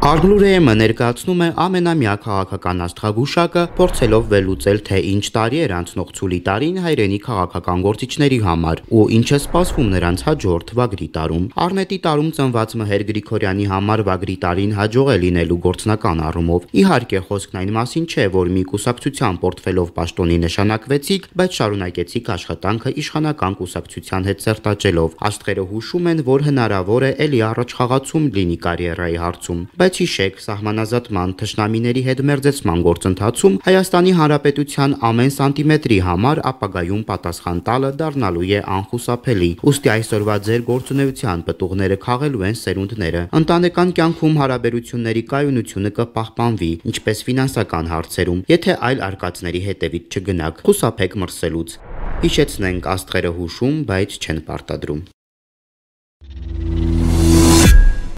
Արգլուրեը ներկայացնում է ամենամյա քաղաքական աստղագուշակը, փորձելով վերլուծել թե ինչ տարի էր անցնող ցուլի տարին հայրենի քաղաքական գործիչների համար ու ինչ է սպասվում նրանց հաջորդ վագրի տարում։ Արնետի տարում ծնված Մհեր Գրիգորյանի համար վագրի տարին հաջող է լինելու գործնական առումով։ Իհարկե խոսքն այն մասին չէ, որ մի կուսակցության պորտֆելով պաշտոնի նշանակվեցիք, բայց շարունակեցիք աշխատանքը իշխանական կուսակցության հետ սերտաճելով։ Աստղերը հուշում են, որ հնարավոր է ելի առաջ խաղացում լինի կարիերայի հարցում, բայց Բայց հիշեք, սահմանազատման, թշնամիների հետ մերձեցման գործընթացում Հայաստանի Հանրապետության ամեն սանտիմետրի համար ապագայում պատասխան տալը դառնալու է անխուսափելի։ Ոստի այսօրվա ձեր գործունեության պատուղները քաղելու են սերունդները։ Ընտանեկան կյանքում հարաբերությունների կայունությունը կպահպանվի, ինչպես ֆինանսական հարցերում, եթե այլ արկածների հետևից չգնաք։ Խուսափեք մրսելուց։ Հիշեցնենք, աստղերը հուշում, բայց չեն պարտադրում։